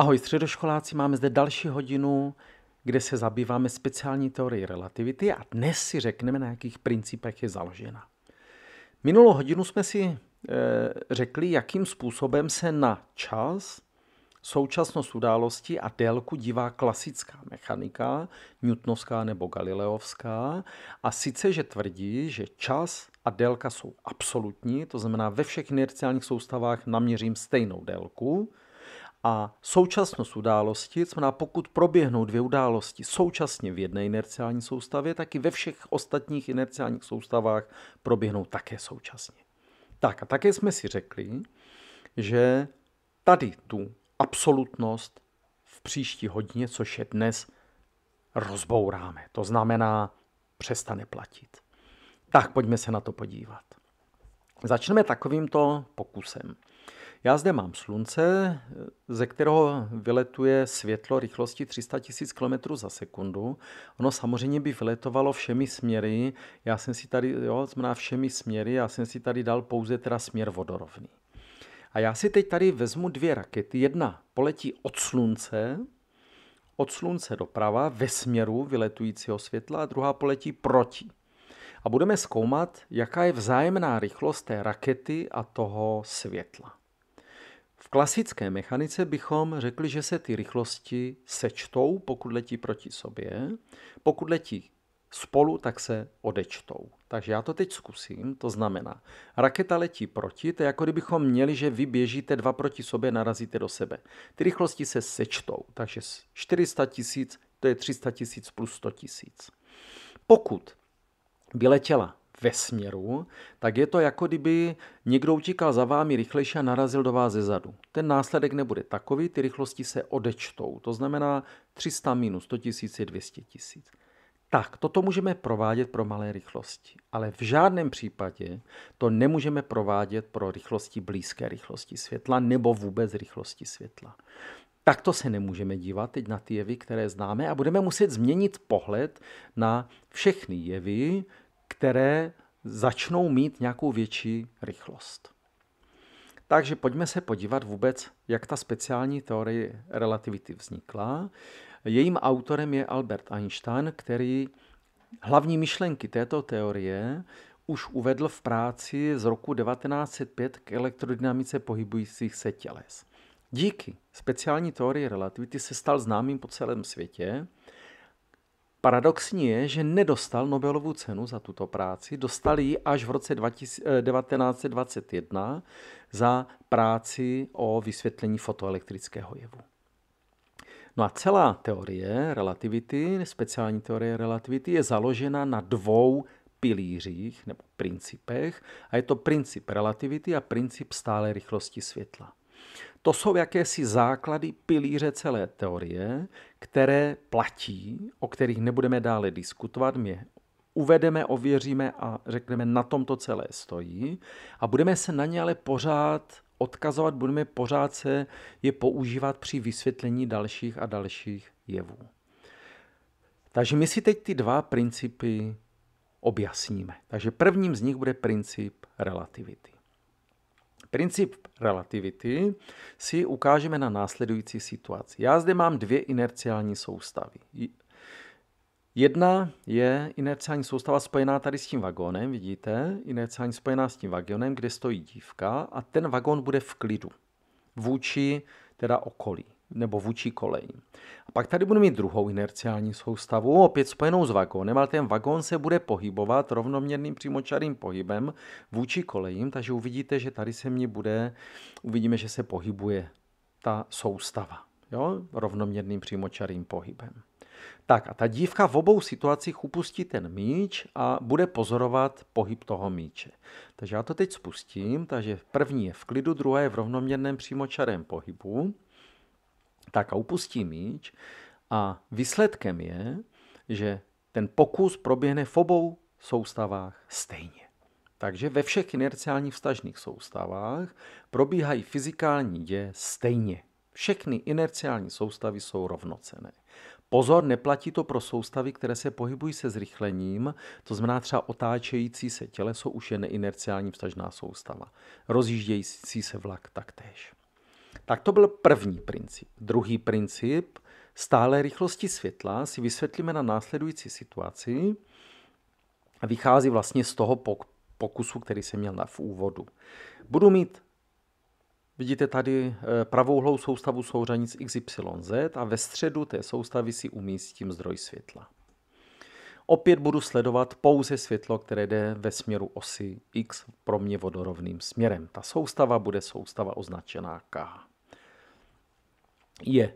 Ahoj středoškoláci, máme zde další hodinu, kde se zabýváme speciální teorií relativity a dnes si řekneme, na jakých principech je založena. Minulou hodinu jsme si e, řekli, jakým způsobem se na čas, současnost události a délku dívá klasická mechanika, newtonská nebo galileovská, a sice, že tvrdí, že čas a délka jsou absolutní, to znamená ve všech inerciálních soustavách naměřím stejnou délku – a současnost události, znamená pokud proběhnou dvě události současně v jedné inerciální soustavě, tak i ve všech ostatních inerciálních soustavách proběhnou také současně. Tak a také jsme si řekli, že tady tu absolutnost v příští hodině, což je dnes, rozbouráme. To znamená, přestane platit. Tak pojďme se na to podívat. Začneme takovýmto pokusem. Já zde mám slunce, ze kterého vyletuje světlo rychlosti 300 000 km za sekundu. Ono samozřejmě by vyletovalo všemi směry. Já jsem si tady, jo, znamená všemi směry, já jsem si tady dal pouze teda směr vodorovný. A já si teď tady vezmu dvě rakety. Jedna poletí od slunce, od slunce doprava ve směru vyletujícího světla a druhá poletí proti. A budeme zkoumat, jaká je vzájemná rychlost té rakety a toho světla. V klasické mechanice bychom řekli, že se ty rychlosti sečtou, pokud letí proti sobě. Pokud letí spolu, tak se odečtou. Takže já to teď zkusím, to znamená, raketa letí proti, to je jako kdybychom měli, že vy běžíte dva proti sobě, narazíte do sebe. Ty rychlosti se sečtou, takže 400 tisíc, to je 300 tisíc plus 100 tisíc. Pokud by letěla ve směru, tak je to jako kdyby někdo utíkal za vámi rychlejší a narazil do vás ze zadu. Ten následek nebude takový, ty rychlosti se odečtou. To znamená 300 minus 100 tisíc je 200 tisíc. Tak, toto můžeme provádět pro malé rychlosti, ale v žádném případě to nemůžeme provádět pro rychlosti blízké rychlosti světla nebo vůbec rychlosti světla. Takto se nemůžeme dívat teď na ty jevy, které známe a budeme muset změnit pohled na všechny jevy, které začnou mít nějakou větší rychlost. Takže pojďme se podívat vůbec, jak ta speciální teorie relativity vznikla. Jejím autorem je Albert Einstein, který hlavní myšlenky této teorie už uvedl v práci z roku 1905 k elektrodynamice pohybujících se těles. Díky speciální teorii relativity se stal známým po celém světě Paradoxní je, že nedostal Nobelovu cenu za tuto práci, dostal ji až v roce 1921 eh, za práci o vysvětlení fotoelektrického jevu. No a celá teorie relativity, speciální teorie relativity, je založena na dvou pilířích nebo principech a je to princip relativity a princip stále rychlosti světla. To jsou jakési základy pilíře celé teorie, které platí, o kterých nebudeme dále diskutovat, my uvedeme, ověříme a řekneme, na tom to celé stojí a budeme se na ně ale pořád odkazovat, budeme pořád se je používat při vysvětlení dalších a dalších jevů. Takže my si teď ty dva principy objasníme. Takže prvním z nich bude princip relativity. Princip relativity si ukážeme na následující situaci. Já zde mám dvě inerciální soustavy. Jedna je inerciální soustava spojená tady s tím vagónem, vidíte, inerciální spojená s tím vagónem, kde stojí dívka a ten vagón bude v klidu vůči teda okolí nebo vůči kolejím. A pak tady budu mít druhou inerciální soustavu, opět spojenou s vagónem, ale ten vagón se bude pohybovat rovnoměrným přímočarým pohybem vůči kolejím, takže uvidíte, že tady se mě bude, uvidíme, že se pohybuje ta soustava jo? rovnoměrným přímočarým pohybem. Tak a ta dívka v obou situacích upustí ten míč a bude pozorovat pohyb toho míče. Takže já to teď spustím, takže první je v klidu, druhá je v rovnoměrném přímočarém pohybu tak a upustí míč a výsledkem je, že ten pokus proběhne v obou soustavách stejně. Takže ve všech inerciálních vztažných soustavách probíhají fyzikální děje stejně. Všechny inerciální soustavy jsou rovnocené. Pozor, neplatí to pro soustavy, které se pohybují se zrychlením, to znamená třeba otáčející se těleso už je neinerciální vztažná soustava. Rozjíždějící se vlak taktéž. Tak to byl první princip. Druhý princip stále rychlosti světla si vysvětlíme na následující situaci. Vychází vlastně z toho pokusu, který jsem měl v úvodu. Budu mít Vidíte tady eh, pravouhlou soustavu souřanic XYZ a ve středu té soustavy si umístím zdroj světla. Opět budu sledovat pouze světlo, které jde ve směru osy x pro mě vodorovným směrem. Ta soustava bude soustava označená K. Je.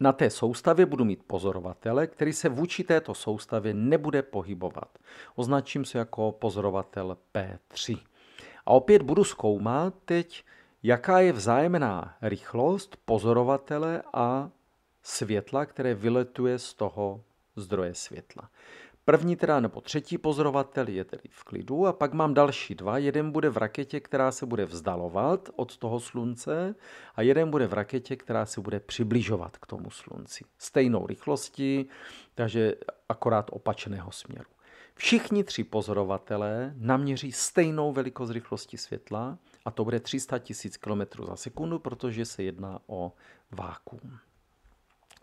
Na té soustavě budu mít pozorovatele, který se vůči této soustavě nebude pohybovat. Označím se jako pozorovatel P3. A opět budu zkoumat teď, jaká je vzájemná rychlost pozorovatele a světla, které vyletuje z toho zdroje světla. První teda, nebo třetí pozorovatel je tedy v klidu a pak mám další dva. Jeden bude v raketě, která se bude vzdalovat od toho slunce a jeden bude v raketě, která se bude přibližovat k tomu slunci. Stejnou rychlostí, takže akorát opačného směru. Všichni tři pozorovatelé naměří stejnou velikost rychlosti světla a to bude 300 000 km za sekundu, protože se jedná o vákuum.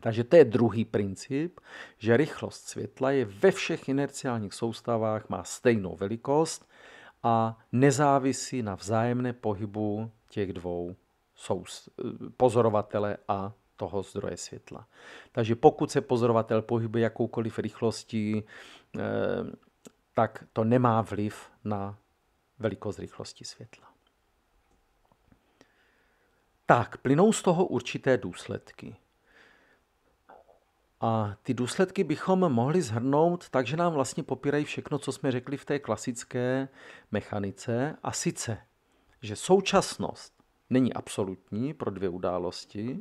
Takže to je druhý princip, že rychlost světla je ve všech inerciálních soustavách, má stejnou velikost a nezávisí na vzájemné pohybu těch dvou pozorovatele a toho zdroje světla. Takže pokud se pozorovatel pohybuje jakoukoliv rychlostí, eh, tak to nemá vliv na velikost rychlosti světla. Tak, plynou z toho určité důsledky. A ty důsledky bychom mohli zhrnout takže nám vlastně popírají všechno, co jsme řekli v té klasické mechanice. A sice, že současnost není absolutní pro dvě události,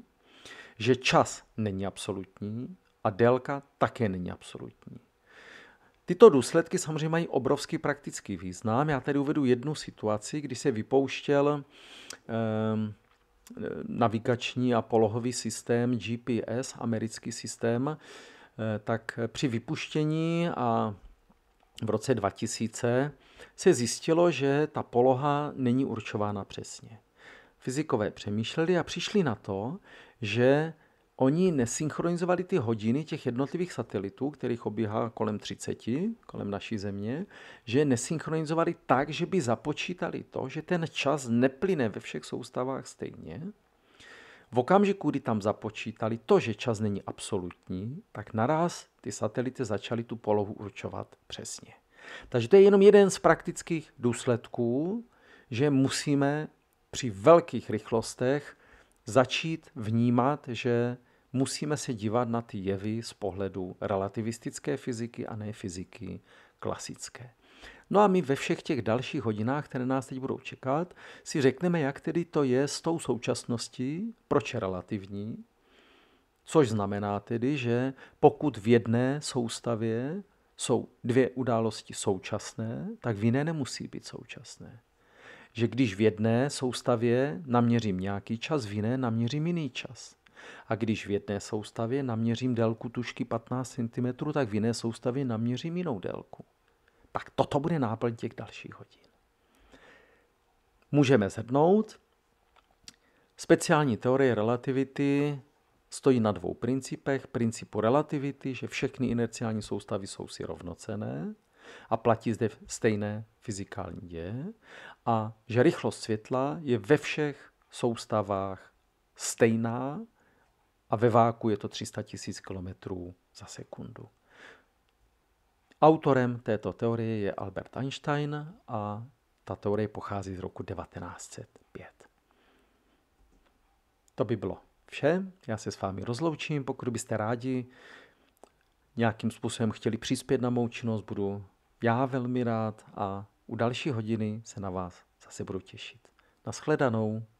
že čas není absolutní a délka také není absolutní. Tyto důsledky samozřejmě mají obrovský praktický význam. Já tady uvedu jednu situaci, kdy se vypouštěl ehm, navigační a polohový systém GPS, americký systém, eh, tak při vypuštění a v roce 2000 se zjistilo, že ta poloha není určována přesně. Fyzikové přemýšleli a přišli na to, že oni nesynchronizovali ty hodiny těch jednotlivých satelitů, kterých obíhá kolem 30, kolem naší země, že nesynchronizovali tak, že by započítali to, že ten čas neplyne ve všech soustavách stejně. V okamžiku, kdy tam započítali to, že čas není absolutní, tak naraz ty satelity začaly tu polohu určovat přesně. Takže to je jenom jeden z praktických důsledků, že musíme při velkých rychlostech začít vnímat, že musíme se dívat na ty jevy z pohledu relativistické fyziky a ne fyziky klasické. No a my ve všech těch dalších hodinách, které nás teď budou čekat, si řekneme, jak tedy to je s tou současností, proč je relativní, což znamená tedy, že pokud v jedné soustavě jsou dvě události současné, tak v jiné nemusí být současné. Že když v jedné soustavě naměřím nějaký čas, v jiné naměřím jiný čas. A když v jedné soustavě naměřím délku tušky 15 cm, tak v jiné soustavě naměřím jinou délku. Tak toto bude náplň těch dalších hodin. Můžeme zhrnout. Speciální teorie relativity stojí na dvou principech. Principu relativity, že všechny inerciální soustavy jsou si rovnocené a platí zde stejné fyzikální děje a že rychlost světla je ve všech soustavách stejná a ve váku je to 300 000 km za sekundu. Autorem této teorie je Albert Einstein a ta teorie pochází z roku 1905. To by bylo vše. Já se s vámi rozloučím. Pokud byste rádi nějakým způsobem chtěli přispět na mou činnost, budu já velmi rád a u další hodiny se na vás zase budu těšit. Naschledanou.